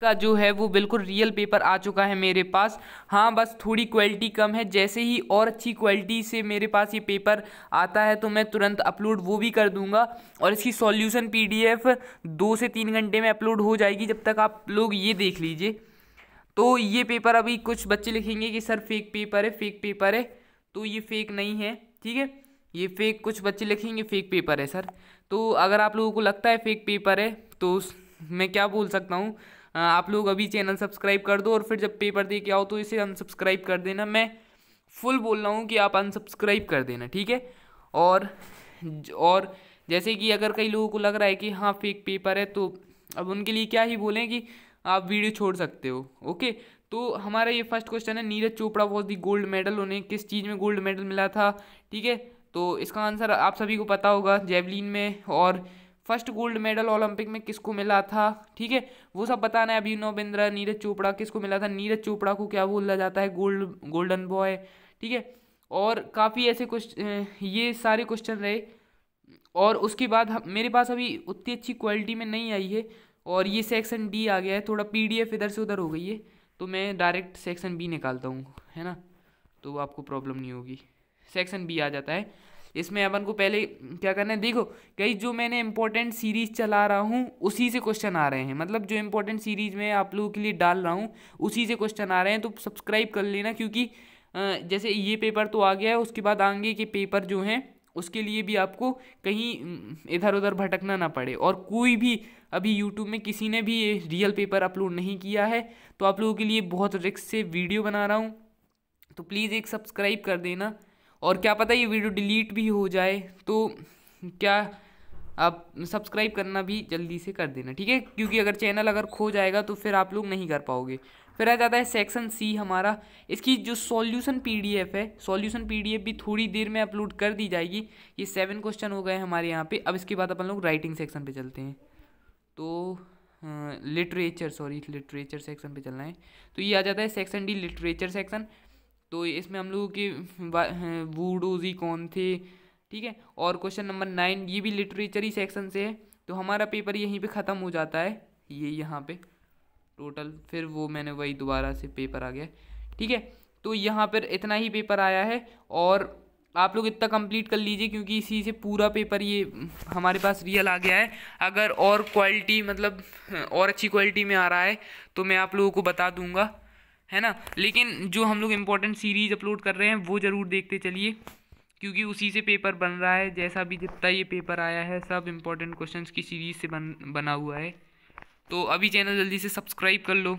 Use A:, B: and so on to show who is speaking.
A: का जो है वो बिल्कुल रियल पेपर आ चुका है मेरे पास हाँ बस थोड़ी क्वालिटी कम है जैसे ही और अच्छी क्वालिटी से मेरे पास ये पेपर आता है तो मैं तुरंत अपलोड वो भी कर दूंगा और इसकी सॉल्यूशन पीडीएफ दो से तीन घंटे में अपलोड हो जाएगी जब तक आप लोग ये देख लीजिए तो ये पेपर अभी कुछ बच्चे लिखेंगे कि सर फेक पेपर है फेक पेपर है तो ये फेक नहीं है ठीक है ये फेक कुछ बच्चे लिखेंगे फेक पेपर है सर तो अगर आप लोगों को लगता है फेक पेपर है तो मैं क्या बोल सकता हूँ आप लोग अभी चैनल सब्सक्राइब कर दो और फिर जब पेपर दे के आओ तो इसे अनसब्सक्राइब कर देना मैं फुल बोल रहा हूँ कि आप अनसब्सक्राइब कर देना ठीक है और और जैसे कि अगर कई लोगों को लग रहा है कि हाँ फेक पेपर है तो अब उनके लिए क्या ही बोलें कि आप वीडियो छोड़ सकते हो ओके तो हमारा ये फर्स्ट क्वेश्चन है Neeraj Chopra was the gold medal उन्हें किस चीज़ में गोल्ड मेडल मिला था ठीक है तो इसका आंसर आप सभी को पता होगा जेवलिन में और फर्स्ट गोल्ड मेडल ओलंपिक में किसको मिला था ठीक है वो सब बताना है अभिनव बिंद्रा नीरज चोपड़ा किसको मिला था नीरज चोपड़ा को क्या बोला जाता है गोल्ड गोल्डन बॉय ठीक है और काफ़ी ऐसे कुछ ये सारे क्वेश्चन रहे और उसके बाद मेरे पास अभी उतनी अच्छी क्वालिटी में नहीं आई है और ये सेक्शन डी आ गया है थोड़ा पीडीएफ इधर से उधर हो गई है तो मैं डायरेक्ट सेक्शन बी निकालता हूँ है ना तो आपको प्रॉब्लम नहीं होगी सेक्शन बी आ जाता है इसमें अपन को पहले क्या करना है देखो कई जो मैंने इंपॉर्टेंट सीरीज चला रहा हूँ उसी से क्वेश्चन आ रहे हैं मतलब जो इंपॉर्टेंट सीरीज में आप लोगों के लिए डाल रहा हूँ उसी से क्वेश्चन आ रहे हैं तो सब्सक्राइब कर लेना क्योंकि जैसे ये पेपर तो आ गया है उसके बाद आगे के पेपर जो हैं उसके लिए भी आपको कहीं इधर उधर भटकना ना पड़े और कोई भी अभी YouTube में किसी ने भी ये रियल पेपर अपलोड नहीं किया है तो आप लोगों के लिए बहुत रिक्स से वीडियो बना रहा हूँ तो प्लीज़ एक सब्सक्राइब कर देना और क्या पता ये वीडियो डिलीट भी हो जाए तो क्या आप सब्सक्राइब करना भी जल्दी से कर देना ठीक है क्योंकि अगर चैनल अगर खो जाएगा तो फिर आप लोग नहीं कर पाओगे फिर आ जाता है सेक्शन सी हमारा इसकी जो सॉल्यूशन पीडीएफ है सॉल्यूशन पीडीएफ भी थोड़ी देर में अपलोड कर दी जाएगी ये सेवन क्वेश्चन हो गए हमारे यहाँ पे अब इसके बाद अपन लोग राइटिंग सेक्शन पे चलते हैं तो लिटरेचर सॉरी लिटरेचर सेक्शन पे चलना है तो ये आ जाता है सेक्शन डी लिटरेचर सेक्शन तो इसमें हम लोगों के वूडोजी कौन थे ठीक है और क्वेश्चन नंबर नाइन ये भी लिटरेचरी सेक्शन से है तो हमारा पेपर यहीं पे ख़त्म हो जाता है ये यहाँ पे टोटल फिर वो मैंने वही दोबारा से पेपर आ गया ठीक है तो यहाँ पर इतना ही पेपर आया है और आप लोग इतना कंप्लीट कर लीजिए क्योंकि इसी से पूरा पेपर ये हमारे पास रियल आ गया है अगर और क्वालिटी मतलब और अच्छी क्वालिटी में आ रहा है तो मैं आप लोगों को बता दूंगा है ना लेकिन जो हम लोग इम्पोर्टेंट सीरीज़ अपलोड कर रहे हैं वो ज़रूर देखते चलिए क्योंकि उसी से पेपर बन रहा है जैसा भी जितना ये पेपर आया है सब इम्पोर्टेंट क्वेश्चंस की सीरीज़ से बन बना हुआ है तो अभी चैनल जल्दी से सब्सक्राइब कर लो